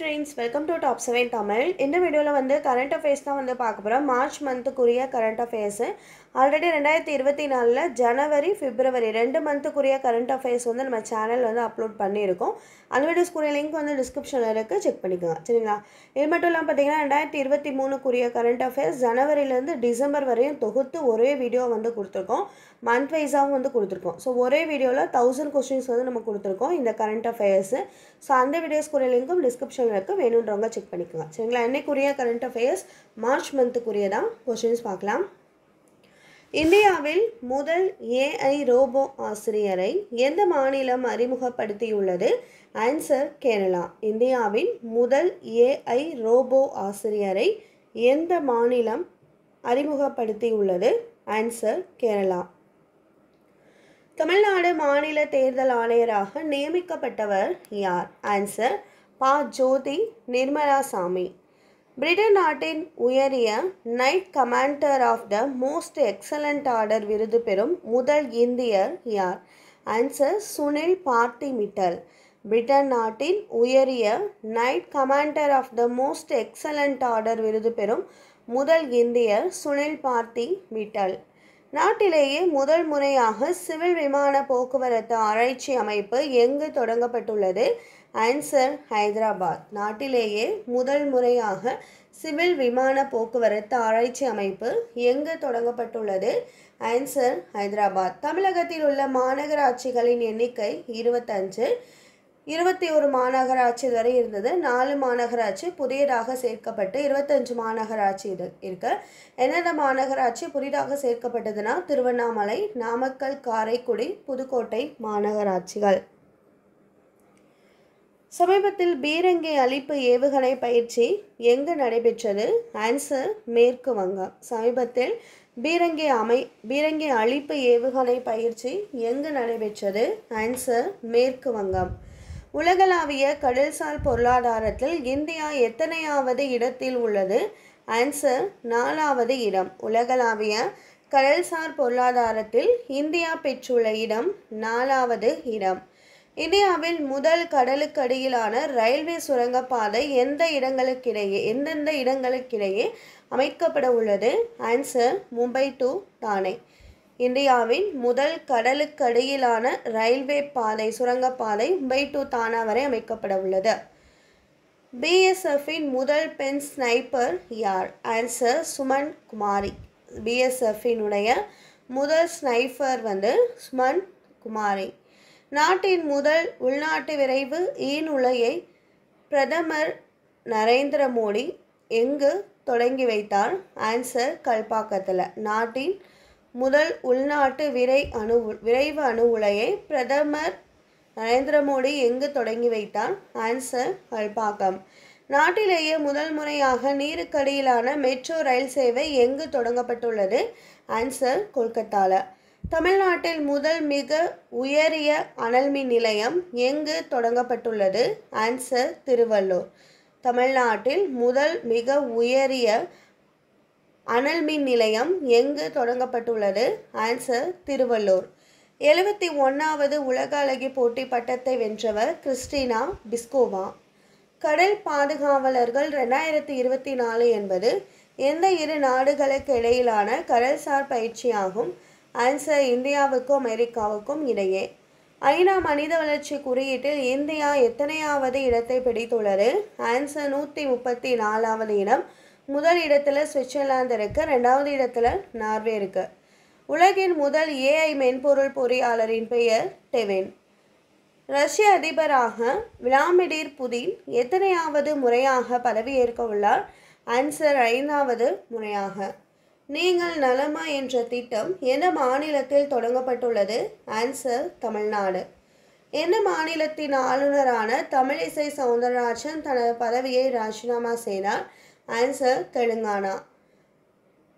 friends welcome to top seven Tamil இந்த வீடியோவில் வந்து கரண்ட் அஃபேர்ஸ் தான் வந்து பார்க்க போகிறோம் மார்ச் மந்த்துக்குரிய கரண்ட் அஃபேர்ஸு ஆல்ரெடி ரெண்டாயிரத்தி இருபத்தி நாலில் ஜனவரி ஃபிப்ரவரி ரெண்டு மந்த்துக்குரிய கரண்ட் அஃபேர்ஸ் வந்து நம்ம சேனல் வந்து அப்லோட் பண்ணியிருக்கோம் அந்த வீடியோஸ்க்குரிய லிங்க் வந்து டிஸ்கிரிப்ஷனில் இருக்குது செக் பண்ணிக்கோங்க சரிங்களா இது மட்டும் இல்லாமல் பார்த்தீங்கன்னா ரெண்டாயிரத்தி இருபத்தி மூணுக்குரிய கரண்ட் அஃபேர்ஸ் ஜனவரிலேருந்து டிசம்பர் வரையும் தொகுத்து ஒரே வீடியோ வந்து கொடுத்துருக்கோம் மந்த் வைஸாகவும் வந்து கொடுத்துருக்கோம் ஸோ ஒரே வீடியோவில் தௌசண்ட் கொஸ்டின்ஸ் வந்து நம்ம கொடுத்துருக்கோம் இந்த கரண்ட் அஃபேர்ஸு ஸோ அந்த வீடியோஸ்க்குரிய லிங்க்கும் டிஸ்கிரிப்ஷனில் இருக்குது வேணுன்றவங்க செக் பண்ணிக்கோங்க சரிங்களா என்னைக்குரிய கரண்ட் அஃபேர்ஸ் மார்ச் மந்த்துக்குரிய தான் கொஸ்டின்ஸ் பார்க்கலாம் இந்தியாவில் முதல் ஏஐ ரோபோ ஆசிரியரை எந்த மாநிலம் அறிமுகப்படுத்தியுள்ளது ஆன்சர் கேரளா இந்தியாவின் முதல் ஏஐ ரோபோ ஆசிரியரை எந்த மாநிலம் அறிமுகப்படுத்தியுள்ளது ஆன்சர் கேரளா தமிழ்நாடு மாநில தேர்தல் ஆணையராக நியமிக்கப்பட்டவர் யார் ஆன்சர் பா ஜோதி நிர்மலா சாமி பிரிட்டன் நாட்டின் உயரிய knight commander of the most excellent order விருது பெறும் முதல் இந்தியர் யார் ஆன்சர் சுனில் பார்த்தி மிட்டல் பிரிட்டன் நாட்டின் உயரிய knight commander of the most excellent order விருது பெறும் முதல் இந்தியர் சுனில் பார்த்தி மிட்டல் நாட்டிலேயே முதல் முறையாக சிவில் விமான போக்குவரத்து ஆராய்ச்சி அமைப்பு எங்கு தொடங்கப்பட்டுள்ளது ஆன்சர் ஹைதராபாத் நாட்டிலேயே முதல் முறையாக சிவில் விமான போக்குவரத்து ஆராய்ச்சி அமைப்பு எங்கு தொடங்கப்பட்டுள்ளது ஆன்சர் ஹைதராபாத் தமிழகத்தில் உள்ள மாநகராட்சிகளின் எண்ணிக்கை இருபத்தஞ்சு இருபத்தி ஒரு மாநகராட்சி வரை இருந்தது நாலு மாநகராட்சி புதியதாக சேர்க்கப்பட்டு இருபத்தஞ்சு மாநகராட்சி இது இருக்கு என்னென்ன மாநகராட்சி புதிதாக சேர்க்கப்பட்டதுன்னா திருவண்ணாமலை நாமக்கல் காரைக்குடி புதுக்கோட்டை மாநகராட்சிகள் சமீபத்தில் பீரங்கி அழிப்பு ஏவுகணை பயிற்சி எங்கு நடைபெற்றது ஆன்சர் மேற்கு வங்கம் சமீபத்தில் பீரங்கி அமை பீரங்கி அழிப்பு ஏவுகணை பயிற்சி எங்கு நடைபெற்றது ஆன்சர் மேற்கு வங்கம் உலகளாவிய கடல்சார் பொருளாதாரத்தில் இந்தியா எத்தனையாவது இடத்தில் உள்ளது ஆன்சர் நாலாவது இடம் உலகளாவிய கடல்சார் பொருளாதாரத்தில் இந்தியா பெற்றுள்ள இடம் நாலாவது இடம் இந்தியாவில் முதல் கடலுக்கடியிலான ரயில்வே சுரங்கப்பாதை எந்த இடங்களுக்கிடையே எந்தெந்த இடங்களுக்கிடையே அமைக்கப்பட உள்ளது ஆன்சர் மும்பை டு தானே இந்தியாவின் முதல் கடலுக்கடையிலான ரயில்வே பாதை சுரங்கப்பாதை மும்பை டு தானா வரை அமைக்கப்பட உள்ளது பிஎஸ்எஃப்பின் முதல் பெண் ஸ்னைப்பர் யார் ஆன்சர் சுமன் குமாரி பிஎஸ்எஃப்பினுடைய முதல் ஸ்னைப்பர் வந்து சுமன் குமாரி நாட்டின் முதல் உள்நாட்டு விரைவு ஈனுலையை பிரதமர் நரேந்திர மோடி எங்கு தொடங்கி வைத்தார் ஆன்சர் கல்பாக்கத்தில் நாட்டின் முதல் உள்நாட்டு விரை அணு விரைவு அணு உலையை பிரதமர் நரேந்திர மோடி எங்கு தொடங்கி வைத்தார் ஆன்சர் அல்பாக்கம் நாட்டிலேயே முதல் முறையாக நீருக்கடியிலான மெட்ரோ ரயில் சேவை எங்கு தொடங்கப்பட்டுள்ளது ஆன்சர் கொல்கத்தால தமிழ்நாட்டில் முதல் மிக உயரிய அனல் மின் நிலையம் எங்கு தொடங்கப்பட்டுள்ளது ஆன்சர் திருவள்ளூர் தமிழ்நாட்டில் முதல் மிக உயரிய அனல் மின் நிலையம் எங்கு தொடங்கப்பட்டுள்ளது ஆன்சர் திருவள்ளூர் எழுபத்தி ஒன்றாவது உலக அழகி போட்டி பட்டத்தை வென்றவர் கிறிஸ்டினா பிஸ்கோவா கடல் பாதுகாவலர்கள் ரெண்டாயிரத்தி இருபத்தி நாலு என்பது எந்த இரு நாடுகளுக்கு இடையிலான கடல்சார் பயிற்சியாகும் ஆன்சர் இந்தியாவுக்கும் அமெரிக்காவுக்கும் இடையே ஐநா மனித வளர்ச்சி குறியீட்டில் இந்தியா எத்தனையாவது இடத்தை பிடித்துள்ளது ஆன்சர் நூற்றி முப்பத்தி நாலாவது இடம் முதல் இடத்துல சுவிட்சர்லாந்து இருக்குது ரெண்டாவது இடத்துல நார்வே இருக்குது உலகின் முதல் ஏஐ மென்பொருள் பொறியாளரின் பெயர் டெவின் ரஷ்ய அதிபராக விளாமிடீர் புதின் எத்தனையாவது முறையாக பதவியேற்க உள்ளார் ஆன்சர் ஐந்தாவது முறையாக நீங்கள் நலமா என்ற திட்டம் எந்த மாநிலத்தில் தொடங்கப்பட்டுள்ளது ஆன்சர் தமிழ்நாடு எந்த மாநிலத்தின் ஆளுநரான தமிழிசை சவுந்தரராஜன் தனது பதவியை ராஜினாமா செய்தார் ஆன்சர் தெலுங்கானா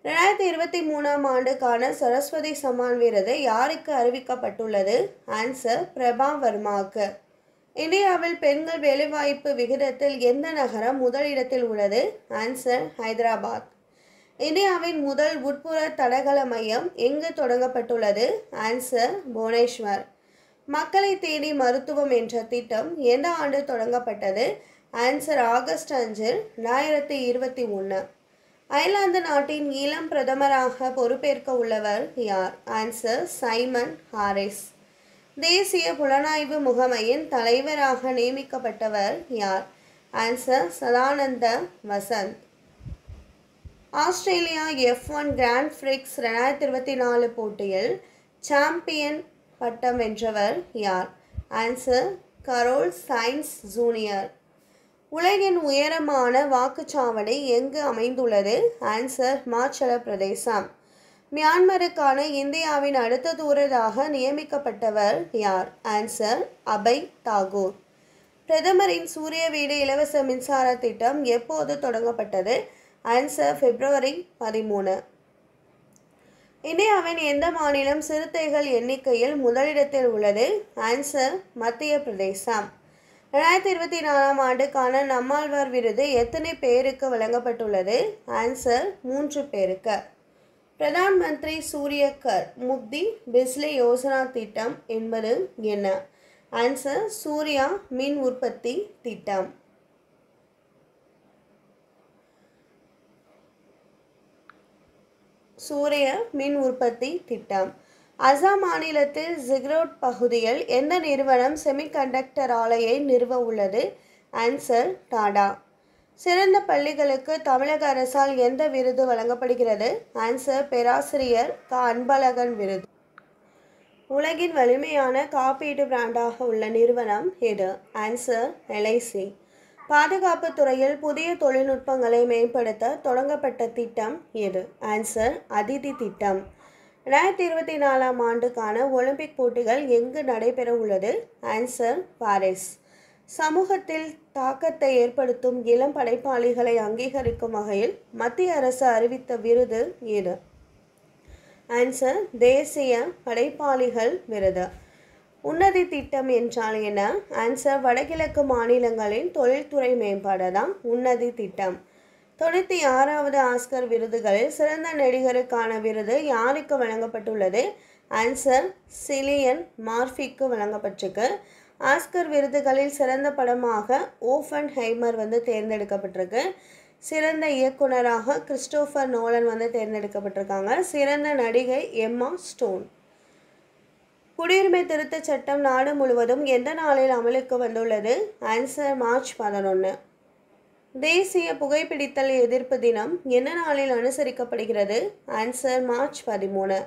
ரெண்டாயிரத்தி இருபத்தி மூணாம் ஆண்டுக்கான சரஸ்வதி சமான் விருது யாருக்கு அறிவிக்கப்பட்டுள்ளது ஆன்சர் பிரபா வர்மாவுக்கு இந்தியாவில் பெண்கள் வேலைவாய்ப்பு விகிதத்தில் எந்த நகரம் முதலிடத்தில் உள்ளது ஆன்சர் ஹைதராபாத் இந்தியாவின் முதல் உட்புற தடகள மையம் எங்கு தொடங்கப்பட்டுள்ளது ஆன்சர் புவனேஸ்வர் மக்களை தேடி மருத்துவம் என்ற திட்டம் எந்த ஆண்டு தொடங்கப்பட்டது ஆன்சர் ஆகஸ்ட் அஞ்சு ரெண்டாயிரத்தி இருபத்தி ஒன்று அயர்லாந்து நாட்டின் இளம் பிரதமராக பொறுப்பேற்க உள்ளவர் யார் ஆன்சர் சைமன் ஹாரிஸ் தேசிய புலனாய்வு முகமையின் தலைவராக நியமிக்கப்பட்டவர் யார் answer Sadananda Vasant Australia F one grand prix ரெண்டாயிரத்தி இருபத்தி நாலு போட்டியில் சாம்பியன் பட்டம் வென்றவர் யார் ஆன்சர் கரோல் சைன்ஸ் ஜூனியர் உலகின் உயரமான வாக்குச்சாவடி எங்கு அமைந்துள்ளது ஆன்சர் ஹிமாச்சல பிரதேசம் மியான்மருக்கான இந்தியாவின் அடுத்த தூரராக நியமிக்கப்பட்டவர் யார் ஆன்சர் அபய் தாகூர் பிரதமரின் சூரிய வீடு இலவச மின்சார திட்டம் எப்போது தொடங்கப்பட்டது ஆன்சர் பிப்ரவரி பதிமூணு இந்தியாவின் எந்த மாநிலம் சிறுத்தைகள் எண்ணிக்கையில் முதலிடத்தில் உள்ளது ஆன்சர் மத்திய பிரதேசம் ரெண்டாயிரத்தி இருபத்தி நாலாம் ஆண்டுக்கான நம்மாழ்வார் விருது எத்தனை பேருக்கு வழங்கப்பட்டுள்ளது ஆன்சர் மூன்று பேருக்கு பிரதான் மந்திரி சூரிய கர் முக்தி பிஸ்லி யோசனா திட்டம் என்பது என்ன ஆன்சர் சூர்யா மின் உற்பத்தி திட்டம் சூரிய மின் உற்பத்தி திட்டம் அசாம் மாநிலத்தில் ஜிக்ரோட் பகுதியில் எந்த நிறுவனம் செமிகண்டக்டர் ஆலையை நிறுவ உள்ளது ஆன்சர் டாடா சிறந்த பள்ளிகளுக்கு தமிழக அரசால் எந்த விருது வழங்கப்படுகிறது ஆன்சர் பேராசிரியர் க அன்பழகன் விருது உலகின் வலிமையான காப்பீட்டு பிராண்டாக உள்ள நிறுவனம் எது ஆன்சர் எல்ஐசி பாதுகாப்பு துறையில் புதிய தொழில்நுட்பங்களை மேம்படுத்த தொடங்கப்பட்ட திட்டம் எது ஆன்சர் அதிதி திட்டம் ரெண்டாயிரத்தி இருபத்தி நாலாம் ஆண்டுக்கான ஒலிம்பிக் போட்டிகள் எங்கு நடைபெற உள்ளது ஆன்சர் பாரிஸ் சமூகத்தில் தாக்கத்தை ஏற்படுத்தும் இளம் படைப்பாளிகளை அங்கீகரிக்கும் வகையில் மத்திய அரசு அறிவித்த விருது எது ஆன்சர் தேசிய படைப்பாளிகள் விருது உன்னதி திட்டம் என்றால் என்ன ஆன்சர் வடகிழக்கு மாநிலங்களின் தொழில்துறை மேம்பாடு தான் உன்னதி திட்டம் தொண்ணூற்றி ஆறாவது ஆஸ்கர் விருதுகளில் சிறந்த நடிகருக்கான விருது யாருக்கு வழங்கப்பட்டுள்ளது ஆன்சர் சிலியன் மார்ஃபிக்கு வழங்கப்பட்டிருக்கு ஆஸ்கர் விருதுகளில் சிறந்த படமாக ஓஃபன் ஹைமர் வந்து தேர்ந்தெடுக்கப்பட்டிருக்கு சிறந்த இயக்குனராக கிறிஸ்டோஃபர் நோலன் வந்து தேர்ந்தெடுக்கப்பட்டிருக்காங்க சிறந்த நடிகை எம்மா ஸ்டோன் குடியுரிமை திருத்த சட்டம் நாடு முழுவதும் எந்த நாளில் அமலுக்கு வந்துள்ளது ஆன்சர் மார்ச் பதினொன்று தேசிய புகைப்பிடித்தல் எதிர்ப்பு தினம் என்ன நாளில் அனுசரிக்கப்படுகிறது ஆன்சர் மார்ச் பதிமூணு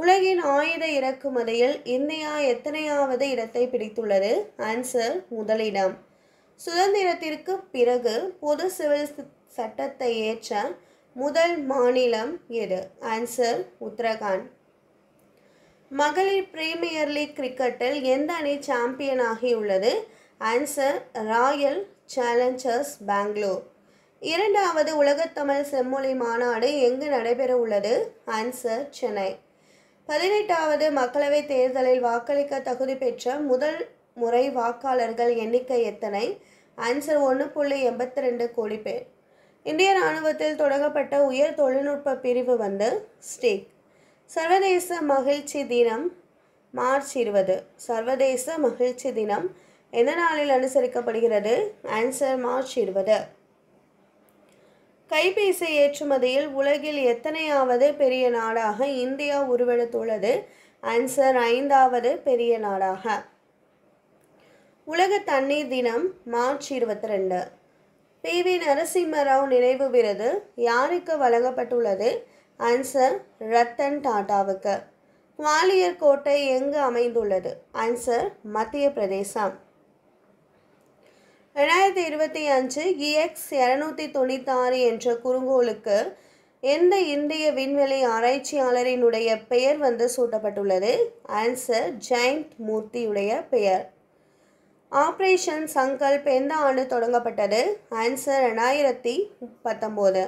உலகின் ஆயுத இறக்குமதியில் இந்தியா எத்தனையாவது இடத்தை பிடித்துள்ளது ஆன்சர் முதலிடம் சுதந்திரத்திற்கு பிறகு பொது சிவில் சட்டத்தை ஏற்ற முதல் மாநிலம் எது ஆன்சர் உத்தரகாண்ட் மகளிர் பிரீமியர் லீக் கிரிக்கெட்டில் எந்த அணி சாம்பியன் ஆகியுள்ளது ஆன்சர் ராயல் சேலஞ்சர்ஸ் பெங்களூர் இரண்டாவது உலகத்தமிழ் செம்மொழி மாநாடு எங்கு நடைபெற உள்ளது ஆன்சர் சென்னை பதினெட்டாவது மக்களவைத் தேர்தலில் வாக்களிக்க தகுதி பெற்ற முதல் முறை வாக்காளர்கள் எண்ணிக்கை எத்தனை ஆன்சர் ஒன்று புள்ளி எண்பத்தி ரெண்டு கோடி பேர் இந்திய இராணுவத்தில் தொடங்கப்பட்ட உயர் தொழில்நுட்ப பிரிவு வந்து ஸ்டீக் சர்வதேச மகிழ்ச்சி தினம் மார்ச் இருபது சர்வதேச மகிழ்ச்சி தினம் எந்த நாளில் அனுசரிக்கப்படுகிறது ஆன்சர் மார்ச் இருபது கைபேசி ஏற்றுமதியில் உலகில் எத்தனையாவது பெரிய நாடாக இந்தியா உருவெடுத்துள்ளது ஆன்சர் ஐந்தாவது பெரிய நாடாக உலக தண்ணீர் தினம் மார்ச் இருபத்தி ரெண்டு பி வி நரசிம்மராவ் நினைவு விருது யாருக்கு வழங்கப்பட்டுள்ளது ஆன்சர் ரத்தன் டாடாவுக்கு குவாலியர் கோட்டை எங்கு அமைந்துள்ளது ஆன்சர் மத்திய பிரதேசம் ரெண்டாயிரத்தி இருபத்தி அஞ்சு இஎக்ஸ் e இரநூத்தி தொண்ணூத்தாறு என்ற குறுங்கோளுக்கு எந்த இந்திய விண்வெளி ஆராய்ச்சியாளரினுடைய பெயர் வந்து சூட்டப்பட்டுள்ளது ஆன்சர் ஜெயந்த் மூர்த்தியுடைய பெயர் ஆப்ரேஷன் சங்கல்ப் எந்த ஆண்டு தொடங்கப்பட்டது ஆன்சர் ரெண்டாயிரத்தி பத்தொம்போது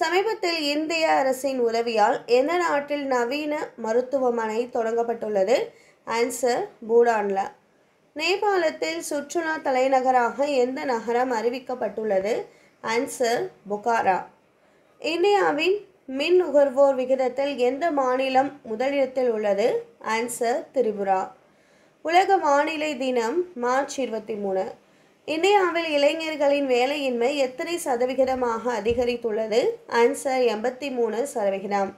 சமீபத்தில் இந்திய அரசின் உதவியால் எந்த நாட்டில் நவீன மருத்துவமனை தொடங்கப்பட்டுள்ளது ஆன்சர் பூடானில் நேபாளத்தில் சுற்றுலா தலைநகராக எந்த நகரம் அறிவிக்கப்பட்டுள்ளது ஆன்சர் புகாரா இந்தியாவின் மின் நுகர்வோர் விகிதத்தில் எந்த மாநிலம் முதலிடத்தில் உள்ளது ஆன்சர் திரிபுரா உலக வானிலை தினம் மார்ச் இருபத்தி மூணு இந்தியாவில் இளைஞர்களின் வேலையின்மை எத்தனை சதவிகிதமாக அதிகரித்துள்ளது ஆன்சர் எண்பத்தி மூணு சதவிகிதம்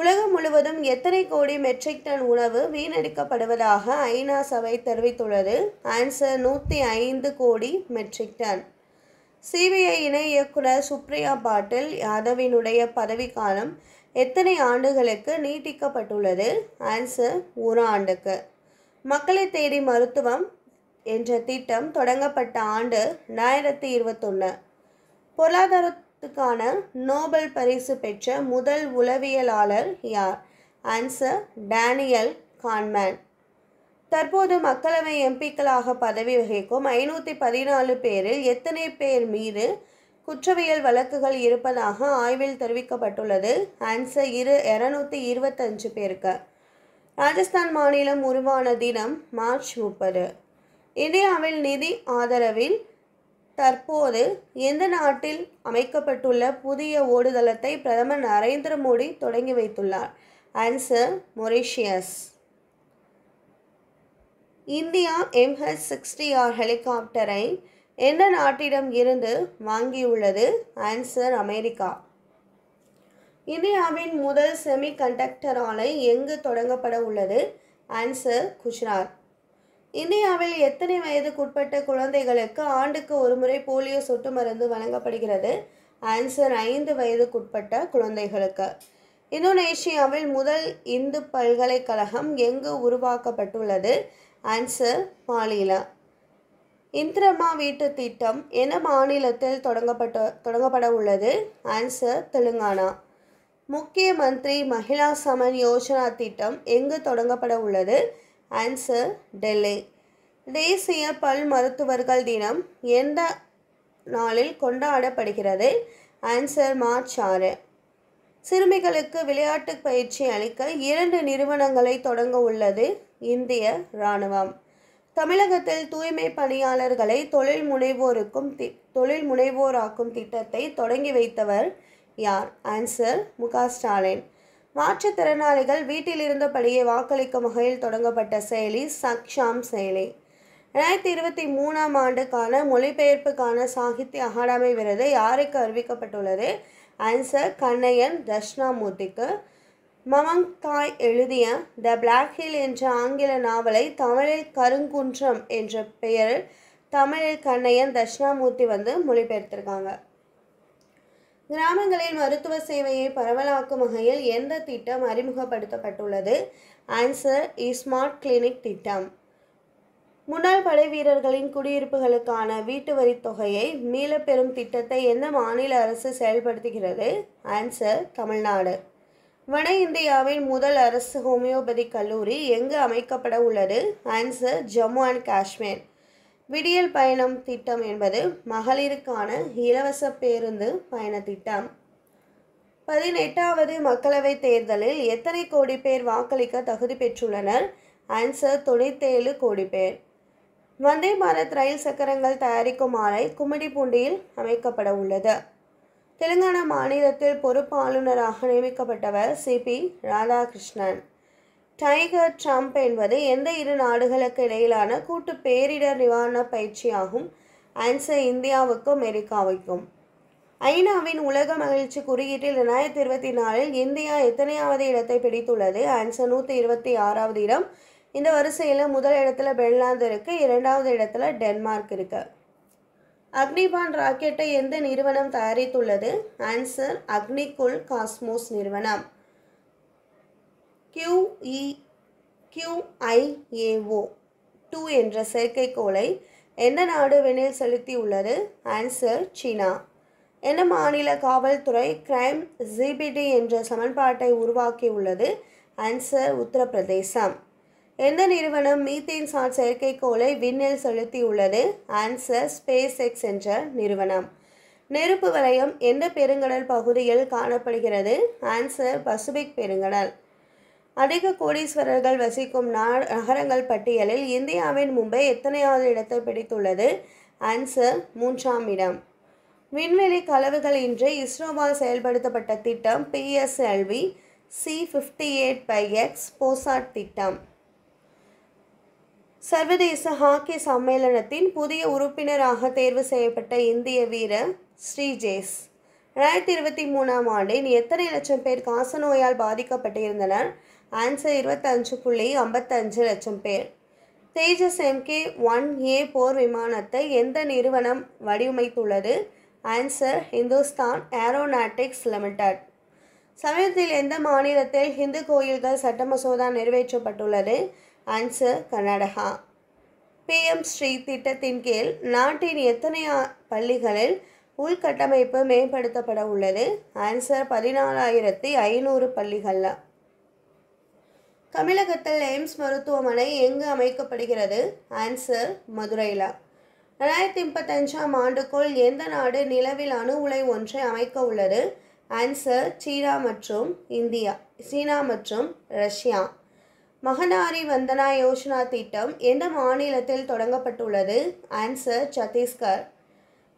உலகம் முழுவதும் எத்தனை கோடி மெட்ரிக் டன் உணவு வீணடிக்கப்படுவதாக ஐநா சபை தெரிவித்துள்ளது ஆன்சர் நூற்றி ஐந்து கோடி மெட்ரிக் டன் சிபிஐ இணை இயக்குனர் சுப்ரியா பாட்டில் யாதவினுடைய பதவிக்காலம் எத்தனை ஆண்டுகளுக்கு நீட்டிக்கப்பட்டுள்ளது ஆன்சர் ஒரு ஆண்டுக்கு மக்களை தேடி மருத்துவம் என்ற திட்டம் தொடங்கப்பட்ட ஆண்டு ரெண்டாயிரத்தி இருபத்தொன்று பொருளாதார த்துக்கான நோபல் பரிசு பெற்ற முதல் உளவியலாளர் யார் ஆன்சர் டேனியல் கான்மேன் தற்போது மக்களவை எம்பிக்களாக பதவி வகிக்கும் ஐநூற்றி பதினாலு பேரில் எத்தனை பேர் மீது குற்றவியல் வழக்குகள் இருப்பதாக ஆய்வில் தெரிவிக்கப்பட்டுள்ளது ஆன்சர் இரு இரநூத்தி இருபத்தஞ்சு பேருக்கு ராஜஸ்தான் மாநிலம் உருவான தினம் மார்ச் முப்பது இந்தியாவில் நிதி ஆதரவில் தற்போது எந்த நாட்டில் அமைக்கப்பட்டுள்ள புதிய ஓடுதளத்தை பிரதமர் நரேந்திர மோடி தொடங்கி வைத்துள்ளார் answer Mauritius India MH sixty R ஹெலிகாப்டரை எந்த நாட்டிடம் இருந்து வாங்கியுள்ளது ஆன்சர் அமெரிக்கா இந்தியாவின் முதல் செமி கண்டக்டர் ஆலை எங்கு தொடங்கப்பட உள்ளது ஆன்சர் குஜராத் இந்தியாவில் எத்தனை வயதுக்குட்பட்ட குழந்தைகளுக்கு ஆண்டுக்கு ஒரு முறை போலியோ சொட்டு மருந்து வழங்கப்படுகிறது ஆன்சர் ஐந்து வயதுக்குட்பட்ட குழந்தைகளுக்கு இந்தோனேஷியாவில் முதல் இந்து பல்கலைக்கழகம் எங்கு உருவாக்கப்பட்டுள்ளது ஆன்சர் மாலிலா இந்திரமா வீட்டு திட்டம் என மாநிலத்தில் தொடங்கப்பட்ட தொடங்கப்பட உள்ளது ஆன்சர் தெலுங்கானா முக்கிய மந்திரி மகிழா சமன் யோஜனா திட்டம் எங்கு தொடங்கப்பட உள்ளது ஆன்சர் டெல்லி தேசிய பல் மருத்துவர்கள் தினம் எந்த நாளில் கொண்டாடப்படுகிறது ஆன்சர் மார்ச் ஆறு சிறுமிகளுக்கு விளையாட்டு பயிற்சி அளிக்க இரண்டு நிறுவனங்களை தொடங்க உள்ளது இந்திய இராணுவம் தமிழகத்தில் தூய்மை பணியாளர்களை தொழில் முனைவோருக்கும் தொழில் முனைவோராக்கும் திட்டத்தை தொடங்கி வைத்தவர் யார் ஆன்சர் முக ஸ்டாலின் மாற்றுத்திறனாளிகள் வீட்டில் இருந்தபடியே வாக்களிக்கும் வகையில் தொடங்கப்பட்ட செயலி சக்ஷாம் செயலி ரெண்டாயிரத்தி இருபத்தி மூணாம் ஆண்டுக்கான மொழிபெயர்ப்புக்கான சாகித்ய அகாடமி விருது யாருக்கு அறிவிக்கப்பட்டுள்ளது ஆன்சர் கண்ணையன் மமங் தாய் எழுதிய த பிளாக் ஹில் என்ற ஆங்கில நாவலை தமிழில் கருங்குன்றம் என்ற பெயரில் தமிழில் கண்ணையன் தட்சிணாமூர்த்தி வந்து மொழிபெயர்த்திருக்காங்க கிராமங்களில் மருத்துவ சேவையை பரவலாக்கும் வகையில் எந்த திட்டம் அறிமுகப்படுத்தப்பட்டுள்ளது ஆன்சர் இஸ்மார்ட் கிளினிக் திட்டம் முன்னாள் படை வீரர்களின் குடியிருப்புகளுக்கான வீட்டு வரி தொகையை மீளப்பெறும் திட்டத்தை எந்த மாநில அரசு செயல்படுத்துகிறது ஆன்சர் தமிழ்நாடு வட இந்தியாவின் முதல் அரசு ஹோமியோபதி கல்லூரி எங்கு அமைக்கப்பட உள்ளது ஆன்சர் ஜம்மு அண்ட் காஷ்மீர் விடியல் பயணம் திட்டம் என்பது மகளிருக்கான இலவச பேருந்து பயண திட்டம் பதினெட்டாவது மக்களவைத் தேர்தலில் எத்தனை கோடி பேர் வாக்களிக்க தகுதி பெற்றுள்ளனர் ஆன்சர் தொண்ணூத்தேழு கோடி பேர் வந்தே பாரத் ரயில் சக்கரங்கள் தயாரிக்கும் ஆலை கும்மிடிப்பூண்டியில் அமைக்கப்பட உள்ளது தெலுங்கானா மாநிலத்தில் பொறுப்பாளுநராக நியமிக்கப்பட்டவர் சிபி ராதாகிருஷ்ணன் டைகர் ட்ரம்ப் என்பது எந்த இரு நாடுகளுக்கு இடையிலான கூட்டு பேரிடர் நிவாரண பயிற்சியாகும் ஆன்சர் இந்தியாவுக்கும் அமெரிக்காவுக்கும் ஐநாவின் உலக மகிழ்ச்சி குறியீட்டில் இரண்டாயிரத்தி இருபத்தி நாலில் இந்தியா எத்தனையாவது இடத்தை பிடித்துள்ளது ஆன்சர் நூற்றி இருபத்தி ஆறாவது இடம் இந்த வரிசையில் முதல் இடத்துல பெல்லாந்து இருக்குது இரண்டாவது இடத்துல டென்மார்க் இருக்குது அக்னிபான் ராக்கெட்டை எந்த நிறுவனம் தயாரித்துள்ளது ஆன்சர் அக்னிகுல் காஸ்மோஸ் நிறுவனம் கியூஇ கியூஐஏஓ டூ என்ற செயற்கைக்கோளை எந்த நாடு விண்ணில் செலுத்தியுள்ளது ஆன்சர் சீனா என்ன மாநில காவல்துறை கிரைம் ஜிபிடி என்ற சமன்பாட்டை உருவாக்கியுள்ளது ஆன்சர் உத்தரப்பிரதேசம் எந்த நிறுவனம் மீத்தேன் சாட் செயற்கைக்கோளை விண்ணில் செலுத்தியுள்ளது ஆன்சர் ஸ்பேஸ் எக்ஸ் என்ற நிறுவனம் நெருப்பு வலயம் எந்த பெருங்கடல் பகுதியில் காணப்படுகிறது ஆன்சர் பசிபிக் பெருங்கடல் அதிக கோடீஸ்வரர்கள் வசிக்கும் நகரங்கள் பட்டியலில் இந்தியாவின் மும்பை எத்தனையாவது இடத்தை பிடித்துள்ளது ஆன்சர் மூன்றாம் இடம் விண்வெளி கலவுகள் இன்று இஸ்ரோவால் செயல்படுத்தப்பட்ட திட்டம் PSLV C fifty eight by X போசாட் திட்டம் சர்வதேச ஹாக்கி சம்மேளனத்தின் புதிய உறுப்பினராக தேர்வு செய்யப்பட்ட இந்திய வீரர் ஸ்ரீஜேஸ் ரெண்டாயிரத்தி இருபத்தி மூணாம் ஆண்டின் எத்தனை லட்சம் பேர் காசநோயால் பாதிக்கப்பட்டிருந்தனர் ஆன்சர் இருபத்தஞ்சு புள்ளி ஐம்பத்தஞ்சு லட்சம் பேர் தேஜஸ் எம்கே ஒன் ஏ போர் விமானத்தை எந்த நிறுவனம் வடிவமைத்துள்ளது ஆன்சர் இந்துஸ்தான் ஏரோநாட்டிக்ஸ் லிமிடெட் சமீபத்தில் எந்த மாநிலத்தில் ஹிந்து கோயில்கள் சட்ட மசோதா நிறைவேற்றப்பட்டுள்ளது ஆன்சர் கர்நாடகா பிஎம் ஸ்ரீ திட்டத்தின் கீழ் நாட்டின் எத்தனை பள்ளிகளில் உள்கட்டமைப்பு மேம்படுத்தப்பட உள்ளது ஆன்சர் பதினாலாயிரத்தி ஐநூறு பள்ளிகளில் தமிழகத்தில் எய்ம்ஸ் மருத்துவமனை எங்கு அமைக்கப்படுகிறது ஆன்சர் மதுரையில் ரெண்டாயிரத்தி முப்பத்தஞ்சாம் ஆண்டுக்குள் எந்த நாடு நிலவில் அணு உலை ஒன்றை அமைக்க உள்ளது ஆன்சர் சீனா மற்றும் இந்தியா சீனா மற்றும் ரஷ்யா மகனாரி வந்தனா யோஜனா திட்டம் எந்த மாநிலத்தில் தொடங்கப்பட்டுள்ளது answer Chhattisgarh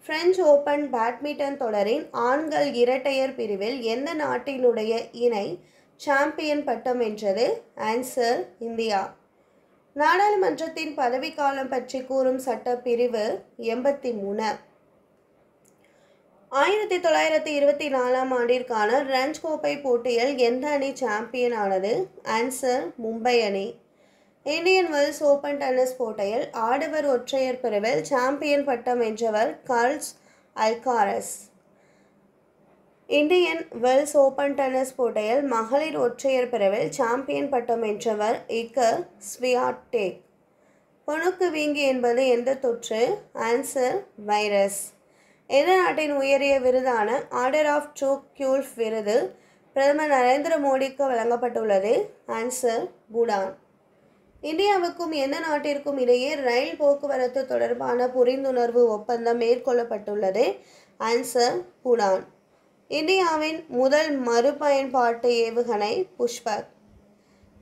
French Open badminton தொடரின் ஆண்கள் இரட்டையர் பிரிவில் எந்த நாட்டினுடைய இணை சாம்பியன் பட்டம் வென்றது ஆன்சர் இந்தியா நாடாளுமன்றத்தின் பதவிக்காலம் பற்றி கூறும் சட்டப்பிரிவு எண்பத்தி மூணு ஆயிரத்தி தொள்ளாயிரத்தி இருபத்தி நாலாம் ஆண்டிற்கான ரஞ்ச் கோப்பை போட்டியில் எந்த அணி சாம்பியன் ஆனது ஆன்சர் மும்பை அணி இந்தியன் வேர்ல்ஸ் ஓப்பன் டென்னிஸ் போட்டியில் ஆடவர் ஒற்றையர் பிரிவில் சாம்பியன் பட்டம் வென்றவர் Carlos Alcaraz Indian Wells Open tennis போட்டியில் மகளிர் ஒற்றையர் பிரிவில் சாம்பியன் பட்டம் வென்றவர் இக்க ஸ்வியாட்டேக் பொணுக்கு வீங்கி என்பது எந்த தொற்று ஆன்சர் வைரஸ் எந்த நாட்டின் உயரிய விருதான ஆர்டர் ஆஃப் ட்ரூ கியூல்ஃப் விருது பிரதமர் நரேந்திர மோடிக்கு வழங்கப்பட்டுள்ளது ஆன்சர் பூடான் இந்தியாவுக்கும் எந்த நாட்டிற்கும் இடையே ரயில் போக்குவரத்து தொடர்பான புரிந்துணர்வு ஒப்பந்தம் மேற்கொள்ளப்பட்டுள்ளது ஆன்சர் பூடான் இந்தியாவின் முதல் மறுபயன்பாட்டு ஏவுகணை புஷ்பக்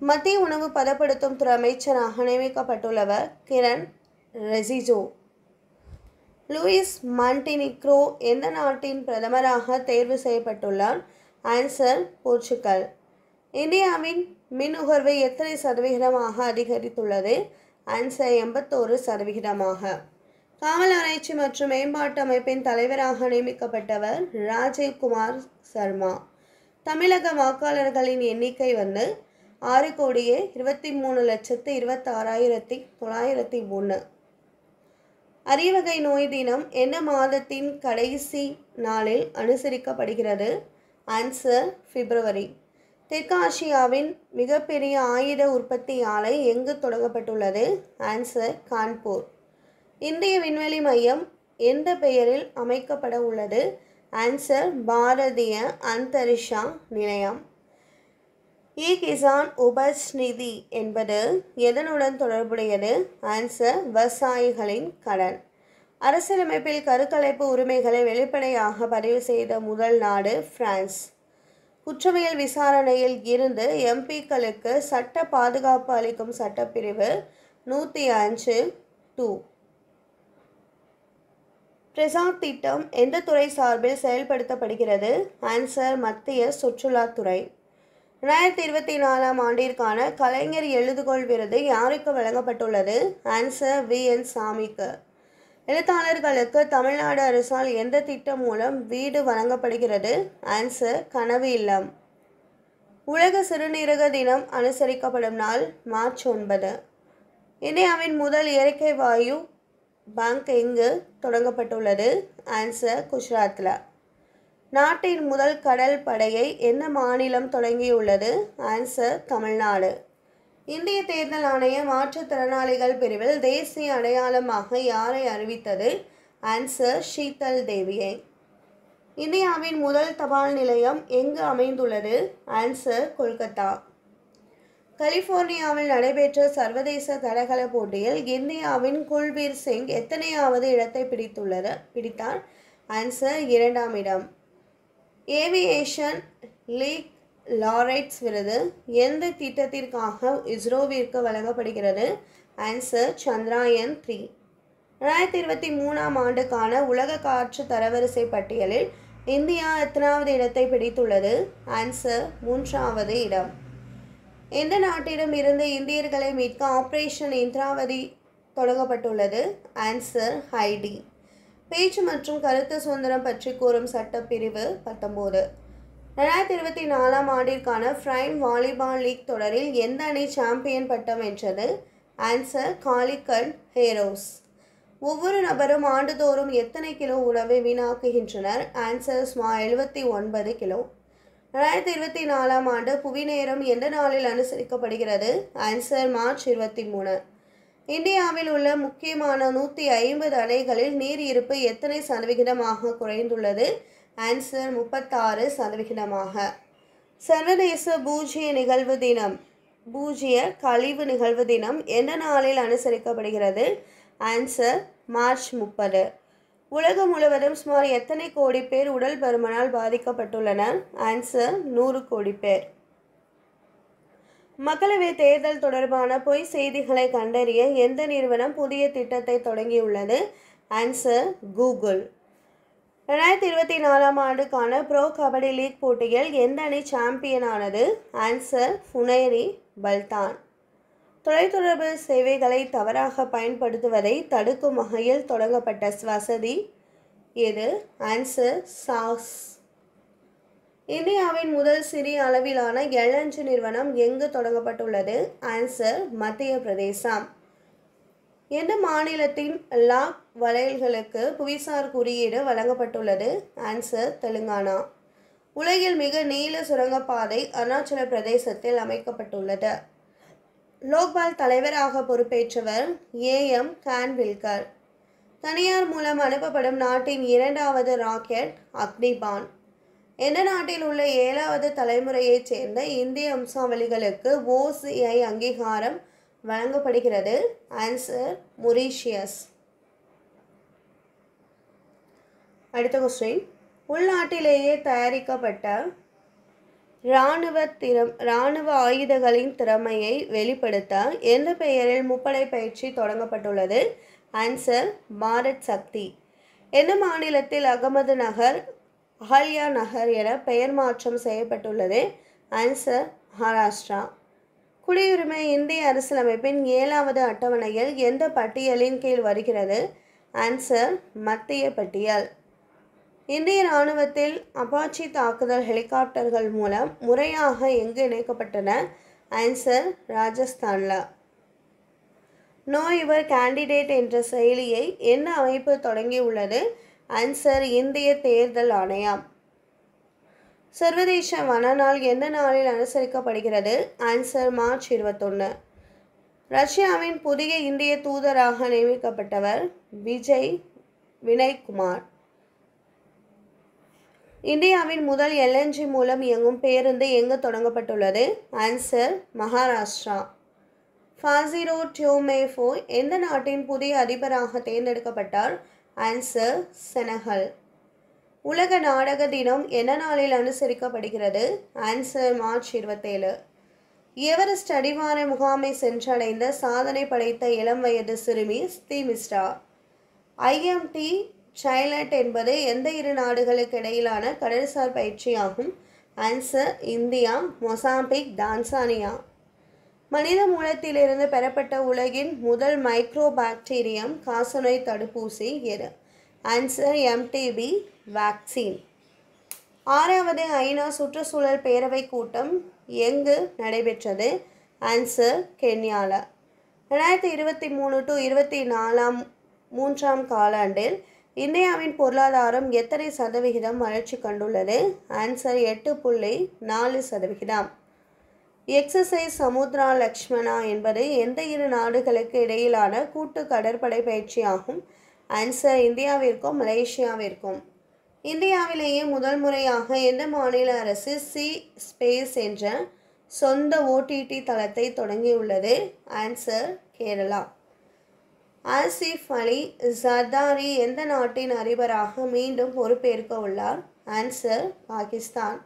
மத்திய உணவு பதப்படுத்தும் துறை அமைச்சராக நியமிக்கப்பட்டுள்ளவர் கிரண் ரெசிஜோ லூயிஸ் மாண்டினிக்ரோ எந்த நாட்டின் பிரதமராக தேர்வு செய்யப்பட்டுள்ளார் ஆன்சர் போர்ச்சுகல் இந்தியாவின் மின் நுகர்வை எத்தனை சதவிகிதமாக அதிகரித்துள்ளது ஆன்சர் எண்பத்தோரு சதவிகிதமாக காவல் ஆராய்ச்சி மற்றும் மேம்பாட்டு அமைப்பின் தலைவராக நியமிக்கப்பட்டவர் ராஜீவ்குமார் சர்மா தமிழக வாக்காளர்களின் எண்ணிக்கை வந்து ஆறு கோடியே இருபத்தி மூணு லட்சத்து இருபத்தாறாயிரத்தி தொள்ளாயிரத்தி ஒன்று அறிவகை நோய் தினம் என்ன மாதத்தின் கடைசி நாளில் அனுசரிக்கப்படுகிறது ஆன்சர் பிப்ரவரி தெற்காசியாவின் மிகப்பெரிய ஆயுத உற்பத்தி ஆலை எங்கு தொடங்கப்பட்டுள்ளது ஆன்சர் கான்பூர் இந்திய விண்வெளி மையம் எந்த பெயரில் அமைக்கப்பட உள்ளது ஆன்சர் பாரதிய அந்தரிஷா நிலையம் இ கிசான் உபஸ் நிதி என்பது எதனுடன் தொடர்புடையது ஆன்சர் விவசாயிகளின் கடன் அரசியலமைப்பில் கருக்கலைப்பு உரிமைகளை வெளிப்படையாக பதிவு செய்த முதல் நாடு பிரான்ஸ் குற்றவியல் விசாரணையில் இருந்து எம்பிக்களுக்கு சட்ட பாதுகாப்பு அளிக்கும் சட்டப்பிரிவு நூற்றி அஞ்சு டூ பிரசாத் திட்டம் எந்த துறை சார்பில் செயல்படுத்தப்படுகிறது ஆன்சர் மத்திய சுற்றுலாத்துறை ரெண்டாயிரத்தி இருபத்தி நாலாம் ஆண்டிற்கான கலைஞர் எழுதுகோள் விருது யாருக்கு வழங்கப்பட்டுள்ளது ஆன்சர் வி என் சாமிக்கு எழுத்தாளர்களுக்கு தமிழ்நாடு அரசால் எந்த திட்டம் மூலம் வீடு வழங்கப்படுகிறது ஆன்சர் கனவு இல்லம் உலக சிறுநீரக தினம் அனுசரிக்கப்படும் நாள் மார்ச் ஒன்பது இந்தியாவின் முதல் இயற்கை வாயு பேங்க் எங்கு தொடங்கப்பட்டுள்ளது ஆன்சர் குஜராத்தில் நாட்டின் முதல் கடல் படையை என்ன மாநிலம் தொடங்கியுள்ளது ஆன்சர் தமிழ்நாடு இந்திய தேர்தல் ஆணைய மாற்றுத்திறனாளிகள் பிரிவில் தேசிய அடையாளமாக யாரை அறிவித்தது ஆன்சர் ஷீதல் தேவியை இந்தியாவின் முதல் தபால் நிலையம் எங்கு அமைந்துள்ளது ஆன்சர் கொல்கத்தா கலிபோர்னியாவில் நடைபெற்ற சர்வதேச தடகள போட்டியில் இந்தியாவின் குல்பீர் சிங் எத்தனையாவது இடத்தை பிடித்துள்ளது பிடித்தார் ஆன்சர் இரண்டாம் இடம் ஏவியேஷன் லீக் லாரைட்ஸ் விருது எந்த திட்டத்திற்காக இஸ்ரோவிற்கு வழங்கப்படுகிறது ஆன்சர் சந்திராயன் த்ரீ ரெண்டாயிரத்தி இருபத்தி மூணாம் ஆண்டுக்கான உலக காற்று தரவரிசை பட்டியலில் இந்தியா எத்தனாவது இடத்தை பிடித்துள்ளது ஆன்சர் மூன்றாவது இடம் எந்த நாட்டிடம் இருந்து இந்தியர்களை மீட்க ஆப்ரேஷன் இந்திராவதி தொடங்கப்பட்டுள்ளது ஆன்சர் ஹைடி பேச்சு மற்றும் கருத்து சுதந்திரம் பற்றி கூறும் சட்டப்பிரிவு பத்தொம்போது ரெண்டாயிரத்தி இருபத்தி நாலாம் ஆண்டிற்கான ஃப்ரைன் வாலிபால் லீக் தொடரில் எந்த அணி சாம்பியன் பட்டம் வென்றது ஆன்சர் காலிக்கல் ஹேரோஸ் ஒவ்வொரு நபரும் ஆண்டுதோறும் எத்தனை கிலோ உணவை வீணாக்குகின்றனர் ஆன்சர் சுமார் எழுபத்தி ஒன்பது கிலோ ரெண்டாயிரத்தி இருபத்தி நாலாம் ஆண்டு புவி நேரம் எந்த நாளில் அனுசரிக்கப்படுகிறது ஆன்சர் மார்ச் இருபத்தி மூணு இந்தியாவில் உள்ள முக்கியமான நூற்றி ஐம்பது அணைகளில் நீர் இருப்பு எத்தனை சதவிகிதமாக குறைந்துள்ளது ஆன்சர் முப்பத்தாறு சதவிகிதமாக சர்வதேச பூஜ்ய நிகழ்வு தினம் பூஜ்ய கழிவு நிகழ்வு தினம் எந்த நாளில் அனுசரிக்கப்படுகிறது ஆன்சர் மார்ச் முப்பது உலகம் முழுவதும் சுமார் எத்தனை கோடி பேர் உடல் பருமனால் பாதிக்கப்பட்டுள்ளனர் ஆன்சர் நூறு கோடி பேர் மக்களவை தேர்தல் தொடர்பான பொய் செய்திகளை கண்டறிய எந்த நிறுவனம் புதிய திட்டத்தை தொடங்கியுள்ளது ஆன்சர் கூகுள் ரெண்டாயிரத்தி இருபத்தி நாலாம் ஆண்டுக்கான ப்ரோ கபடி லீக் போட்டியில் எந்த அணி சாம்பியன் ஆனது ஆன்சர் புனேரி பல்தான் தொலைத்தொடர்பு சேவைகளை தவறாக பயன்படுத்துவதை தடுக்கும் வகையில் தொடங்கப்பட்ட வசதி எது ஆன்சர் சாஸ் இந்தியாவின் முதல் சிறிய அளவிலான எல்என்ஜி நிறுவனம் எங்கு தொடங்கப்பட்டுள்ளது ஆன்சர் மத்திய பிரதேசம் எந்த மாநிலத்தின் லாக் வளையல்களுக்கு புவிசார் குறியீடு வழங்கப்பட்டுள்ளது ஆன்சர் தெலுங்கானா உலகில் மிக நீள சுரங்கப்பாதை அருணாச்சல பிரதேசத்தில் அமைக்கப்பட்டுள்ளது லோக்பால் தலைவராக பொறுப்பேற்றவர் ஏ எம் கான்வில்கர் தனியார் மூலம் அனுப்பப்படும் நாட்டின் இரண்டாவது ராக்கெட் அக்னிபான் எந்த நாட்டில் உள்ள ஏழாவது தலைமுறையைச் சேர்ந்த இந்திய வம்சாவளிகளுக்கு ஓசிஐ அங்கீகாரம் வழங்கப்படுகிறது ஆன்சர் மொரீஷியஸ் அடுத்த கொஸ்டின் உள்நாட்டிலேயே தயாரிக்கப்பட்ட இராணுவ திறம் இராணுவ ஆயுதங்களின் திறமையை வெளிப்படுத்த எந்த பெயரில் முப்படை பயிற்சி தொடங்கப்பட்டுள்ளது ஆன்சர் பாரத் சக்தி எந்த மாநிலத்தில் அகமது நகர் அகல்யா நகர் என பெயர் மாற்றம் செய்யப்பட்டுள்ளது ஆன்சர் மகாராஷ்டிரா குடியுரிமை இந்திய அரசியலமைப்பின் ஏழாவது அட்டவணையில் எந்த பட்டியலின் கீழ் வருகிறது ஆன்சர் மத்திய பட்டியல் இந்திய இராணுவத்தில் அப்பாச்சி தாக்குதல் ஹெலிகாப்டர்கள் மூலம் முறையாக எங்கு இணைக்கப்பட்டன ஆன்சர் ராஜஸ்தானில் நோ இவர் கேண்டிடேட் என்ற செயலியை என்ன அமைப்பு தொடங்கியுள்ளது ஆன்சர் இந்திய தேர்தல் ஆணையம் சர்வதேச வனநாள் எந்த நாளில் அனுசரிக்கப்படுகிறது ஆன்சர் மார்ச் இருபத்தொன்று ரஷ்யாவின் புதிய இந்திய தூதராக நியமிக்கப்பட்டவர் விஜய் வினய்குமார் இந்தியாவின் முதல் எல்என்ஜி மூலம் இயங்கும் பேருந்து எங்கு தொடங்கப்பட்டுள்ளது ஆன்சர் மகாராஷ்டிரா ஃபாசிரோ டியோமேஃபோ எந்த நாட்டின் புதிய அதிபராக தேர்ந்தெடுக்கப்பட்டார் ஆன்சர் செனகல் உலக நாடக தினம் என்ன நாளில் அனுசரிக்கப்படுகிறது ஆன்சர் மார்ச் இருபத்தேழு எவரெஸ்ட் அடிவார முகாமை சென்றடைந்த சாதனை படைத்த இளம் வயது சிறுமி ஸ்ரீ மிஸ்ரா ஐஎம்டி சைலட் என்பது எந்த இரு நாடுகளுக்கு இடையிலான கடல்சார் பயிற்சியாகும் ஆன்சர் இந்தியா மொசாம்பிக் டான்சானியா மனித மூலத்திலிருந்து பெறப்பட்ட உலகின் முதல் மைக்ரோ பாக்டீரியம் காசநோய் தடுப்பூசி எது ஆன்சர் எம்டிபி வேக்சின் ஆறாவது ஐநா சுற்றுச்சூழல் பேரவை கூட்டம் எங்கு நடைபெற்றது ஆன்சர் கென்யாவில் ரெண்டாயிரத்தி இருபத்தி மூணு டு இருபத்தி நாலாம் மூன்றாம் காலாண்டில் இந்தியாவின் பொருளாதாரம் எத்தனை சதவிகிதம் வளர்ச்சி கண்டுள்ளது ஆன்சர் எட்டு புள்ளி நாலு சதவிகிதம் எக்ஸசைஸ் சமுத்ரா லக்ஷ்மணா என்பது எந்த இரு நாடுகளுக்கு இடையிலான கூட்டு கடற்படை பயிற்சியாகும் ஆன்சர் இந்தியாவிற்கும் மலேசியாவிற்கும் இந்தியாவிலேயே முதல் முறையாக எந்த மாநில அரசு சி ஸ்பேஸ் என்ற சொந்த ஓடிடி தளத்தை தொடங்கியுள்ளது ஆன்சர் கேரளா ஆசிஃப் அலி ஜர்தாரி எந்த நாட்டின் அதிபராக மீண்டும் பொறுப்பேற்க உள்ளார் ஆன்சர் பாகிஸ்தான்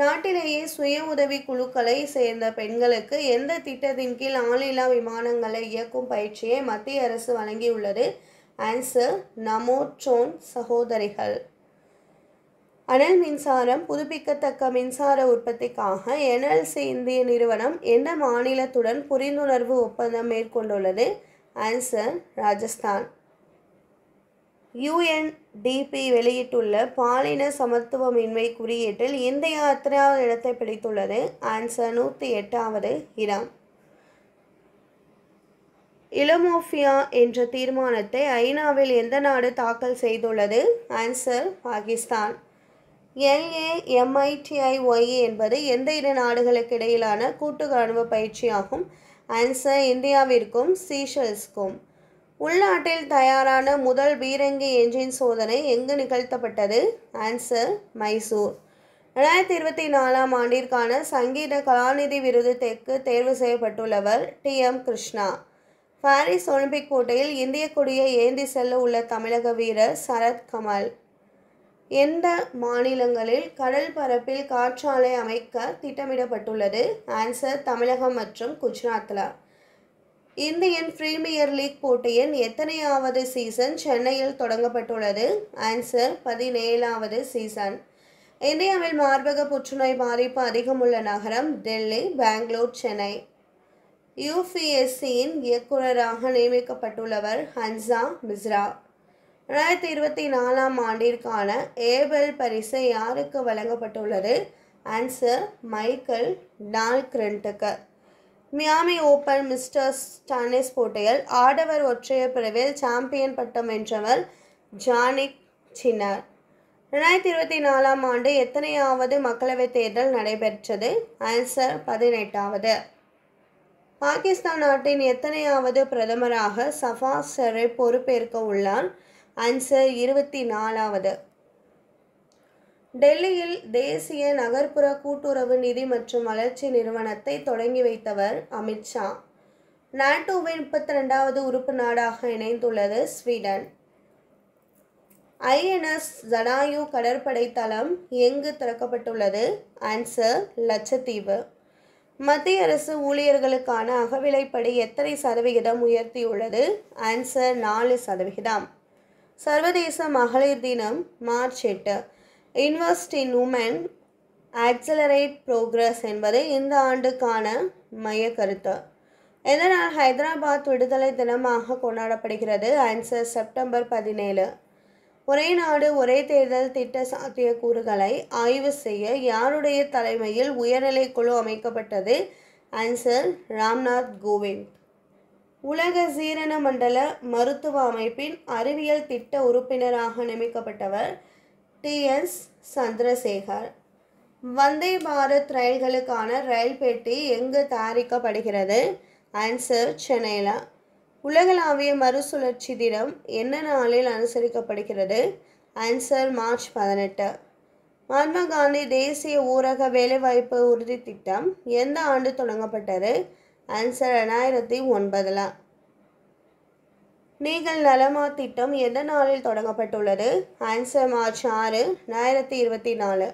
நாட்டிலேயே சுய உதவி குழுக்களை சேர்ந்த பெண்களுக்கு எந்த திட்டத்தின் கீழ் ஆளில்லா விமானங்களை இயக்கும் பயிற்சியை மத்திய அரசு வழங்கியுள்ளது ஆன்சர் சோன் சகோதரிகள் அனல் மின்சாரம் புதுப்பிக்கத்தக்க மின்சார உற்பத்திக்காக என்எல்சி இந்திய நிறுவனம் எந்த மாநிலத்துடன் புரிந்துணர்வு ஒப்பந்தம் மேற்கொண்டுள்ளது ஆன்சர் ராஜஸ்தான் யுஎன்டிபி வெளியிட்டுள்ள பாலின சமத்துவமின்மை குறியீட்டில் இந்தியா எத்தனாவது இடத்தை பிடித்துள்ளது ஆன்சர் நூற்றி எட்டாவது இடம் இலமோஃபியா என்ற தீர்மானத்தை ஐநாவில் எந்த நாடு தாக்கல் செய்துள்ளது ஆன்சர் பாகிஸ்தான் எல்ஏஎம்ஐடிஐஒய் e என்பது எந்த இரு நாடுகளுக்கு இடையிலான கூட்டு இராணுவ பயிற்சியாகும் ஆன்சர் இந்தியாவிற்கும் சீஷல்ஸ்க்கும் உள்நாட்டில் தயாரான முதல் பீரங்கி என்ஜின் சோதனை எங்கு நிகழ்த்தப்பட்டது ஆன்சர் மைசூர் ரெண்டாயிரத்தி இருபத்தி நாலாம் ஆண்டிற்கான சங்கீத கலாநிதி விருது தெற்கு தேர்வு செய்யப்பட்டுள்ளவர் T M Krishna Paris Olympic போட்டியில் இந்திய கொடியை ஏந்தி செல்ல உள்ள தமிழக வீரர் சரத்கமல் எந்த மாநிலங்களில் கடல் பரப்பில் காற்றாலை அமைக்க திட்டமிடப்பட்டுள்ளது ஆன்சர் தமிழகம் மற்றும் குஜராத்தில் இந்தியன் பிரீமியர் லீக் போட்டியின் எத்தனையாவது சீசன் சென்னையில் தொடங்கப்பட்டுள்ளது ஆன்சர் பதினேழாவது சீசன் இந்தியாவில் மார்பக புற்றுநோய் பாதிப்பு அதிகம் உள்ள நகரம் டெல்லி பெங்களூர் சென்னை யூபிஎஸ்சியின் இயக்குநராக நியமிக்கப்பட்டுள்ளவர் ஹன்சா மிஸ்ரா ரெண்டாயிரத்தி இருபத்தி நாலாம் ஆண்டிற்கான ஏபல் பரிசு யாருக்கு வழங்கப்பட்டுள்ளது ஆன்சர் மைக்கேல் டால்க்ரெண்ட்டுக்கு மியாமி ஓப்பன் மிஸ்டர்ஸ் டென்னிஸ் போட்டியில் ஆடவர் ஒற்றையர் பிரிவில் சாம்பியன் பட்டம் வென்றவர் ஜானிக் சின்னர் ரெண்டாயிரத்தி இருபத்தி நாலாம் ஆண்டு எத்தனையாவது மக்களவைத் தேர்தல் நடைபெற்றது ஆன்சர் பதினெட்டாவது பாகிஸ்தான் நாட்டின் எத்தனையாவது பிரதமராக சஃபா ஷெரீப் பொறுப்பேற்க உள்ளான் ஆன்சர் இருபத்தி நாலாவது டெல்லியில் தேசிய நகர்ப்புற கூட்டுறவு நிதி மற்றும் வளர்ச்சி நிறுவனத்தை தொடங்கி வைத்தவர் அமித்ஷா நாட்டோவின் முப்பத்தி ரெண்டாவது உறுப்பு நாடாக இணைந்துள்ளது ஸ்வீடன் ஐஎன்எஸ் ஜடாயு கடற்படை தளம் எங்கு திறக்கப்பட்டுள்ளது ஆன்சர் லட்சத்தீவு மத்திய அரசு ஊழியர்களுக்கான அகவிலைப்படி எத்தனை சதவிகிதம் உயர்த்தியுள்ளது ஆன்சர் நாலு சதவிகிதம் சர்வதேச மகளிர் தினம் மார்ச் எட்டு invest in women accelerate progress என்பது இந்த ஆண்டுக்கான மைய கருத்து இதனால் ஹைதராபாத் விடுதலை தினமாக கொண்டாடப்படுகிறது ஆன்சர் செப்டம்பர் பதினேழு ஒரே நாடு ஒரே தேர்தல் திட்ட சாத்திய கூறுகளை ஆய்வு செய்ய யாருடைய தலைமையில் உயர்நிலை குழு அமைக்கப்பட்டது ஆன்சர் ராம்நாத் கோவிந்த் உலக சீரண மண்டல மருத்துவ அமைப்பின் அறிவியல் திட்ட உறுப்பினராக நியமிக்கப்பட்டவர் டி எஸ் சந்திரசேகர் வந்தே பாரத் ரயில்களுக்கான ரயில் பெட்டி எங்கு தயாரிக்கப்படுகிறது ஆன்சர் சென்னையில் உலகளாவிய மறுசுழற்சி தினம் என்ன நாளில் அனுசரிக்கப்படுகிறது ஆன்சர் மார்ச் பதினெட்டு மகாத்மா காந்தி தேசிய ஊரக வேலைவாய்ப்பு உறுதி திட்டம் எந்த ஆண்டு தொடங்கப்பட்டது ஆன்சர் ரெண்டாயிரத்தி ஒன்பதில் நீங்கள் நலமா திட்டம் எந்த நாளில் தொடங்கப்பட்டுள்ளது ஆன்சர் மார்ச் ஆறு ரெண்டாயிரத்தி இருபத்தி நாலு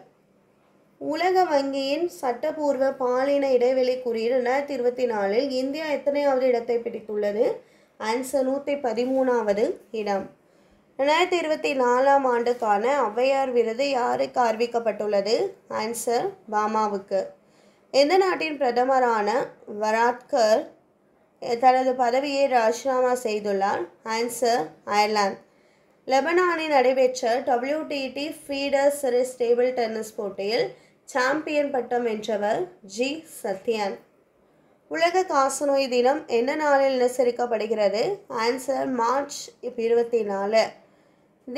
உலக வங்கியின் சட்டப்பூர்வ பாலின இடைவெளி குறியீடு ரெண்டாயிரத்தி இருபத்தி நாலில் இந்தியா எத்தனையாவது இடத்தை பிடித்துள்ளது ஆன்சர் நூற்றி பதிமூணாவது இடம் ரெண்டாயிரத்தி இருபத்தி நாலாம் ஆண்டுக்கான ஔவையார் விருது யாருக்கு அறிவிக்கப்பட்டுள்ளது ஆன்சர் பாமாவுக்கு எந்த நாட்டின் பிரதமரான வராத்கர் தனது பதவியை ராஜினாமா செய்துள்ளார் ஆன்சர் அயர்லாந்து லெபனானில் நடைபெற்ற WTT feeder series table tennis போட்டியில் சாம்பியன் பட்டம் வென்றவர் ஜி சத்யன் உலக காசநோய் தினம் எந்த நாளில் அனுசரிக்கப்படுகிறது ஆன்சர் மார்ச் இருபத்தி நாலு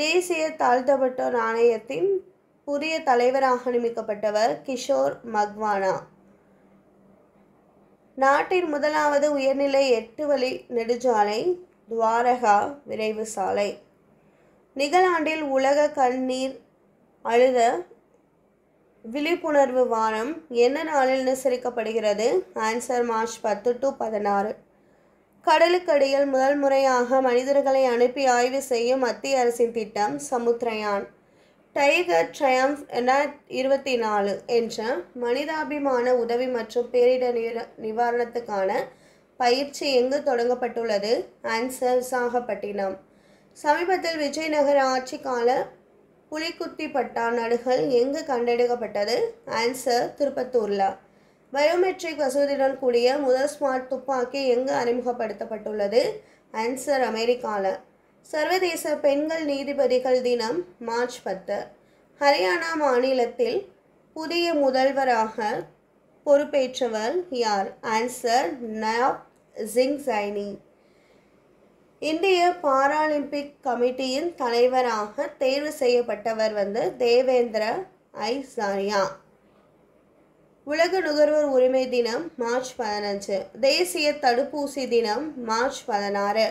தேசிய தாழ்த்தப்பட்டோர் ஆணையத்தின் புதிய தலைவராக நியமிக்கப்பட்டவர் கிஷோர் மக்வானா நாட்டின் முதலாவது உயர்நிலை எட்டு வழி நெடுஞ்சாலை துவாரகா விரைவு சாலை நிகழாண்டில் உலக கண்ணீர் அழுத விழிப்புணர்வு வாரம் என்ன நாளில் அனுசரிக்கப்படுகிறது ஆன்சர் மார்ச் பத்து டு பதினாறு கடலுக்கடியில் முதல் முறையாக மனிதர்களை அனுப்பி ஆய்வு செய்யும் மத்திய அரசின் திட்டம் சமுத்திரயான் டைகர் ட்ரையம்ஸ் ரெண்டாயிரத்தி இருபத்தி நாலு என்ற மனிதாபிமான உதவி மற்றும் பேரிடர் நிவாரணத்துக்கான பயிற்சி எங்கு தொடங்கப்பட்டுள்ளது ஆன்சர் சாகப்பட்டினம் சமீபத்தில் விஜயநகர ஆட்சி கால புலிக்குத்தி பட்டா நடுகள் எங்கு கண்டெடுக்கப்பட்டது ஆன்சர் திருப்பத்தூரில் பயோமெட்ரிக் வசதியுடன் கூடிய முதல் ஸ்மார்ட் துப்பாக்கி எங்கு அறிமுகப்படுத்தப்பட்டுள்ளது ஆன்சர் அமெரிக்காவில் சர்வதேச பெண்கள் நீதிபதிகள் தினம் மார்ச் பத்து ஹரியானா மாநிலத்தில் புதிய முதல்வராக பொறுப்பேற்றவர் யார் ஆன்சர் நயாப் ஜிங் சைனி இந்திய பாராலிம்பிக் கமிட்டியின் தலைவராக தேர்வு செய்யப்பட்டவர் வந்து தேவேந்திர ஐசாரியா உலக நுகர்வோர் உரிமை தினம் மார்ச் பதினஞ்சு தேசிய தடுப்பூசி தினம் மார்ச் பதினாறு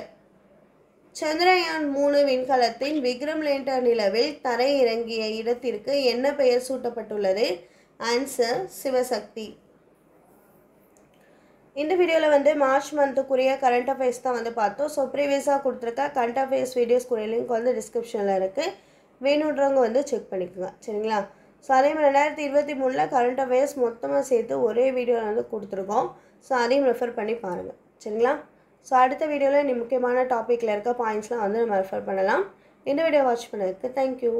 சந்திரயான் மூணு விண்கலத்தின் விக்ரம் லேண்டர் நிலவில் தரை இறங்கிய இடத்திற்கு என்ன பெயர் சூட்டப்பட்டுள்ளது ஆன்சர் சிவசக்தி இந்த வீடியோவில் வந்து மார்ச் மந்த்துக்குரிய கரண்ட் அஃபேர்ஸ் தான் வந்து பார்த்தோம் ஸோ ப்ரீவியஸாக கொடுத்துருக்க கரண்ட் அஃபேர்ஸ் வீடியோஸ்க்குரிய லிங்க் வந்து டிஸ்கிரிப்ஷனில் இருக்குது வேணுன்றவங்க வந்து செக் பண்ணிக்கோங்க சரிங்களா ஸோ அதே மாதிரி ரெண்டாயிரத்தி இருபத்தி மூணில் கரண்ட் அஃபேர்ஸ் மொத்தமாக சேர்த்து ஒரே வீடியோவில் வந்து கொடுத்துருக்கோம் ஸோ அதையும் ரெஃபர் பண்ணி பாருங்கள் சரிங்களா ஸோ அடுத்த வீடியோவில் நீ முக்கியமான டாப்பிக்கில் இருக்க பாயிண்ட்ஸ்லாம் வந்து நம்ம ரெஃபர் பண்ணலாம் இந்த வீடியோ வாட்ச் பண்ணதுக்கு தேங்க்யூ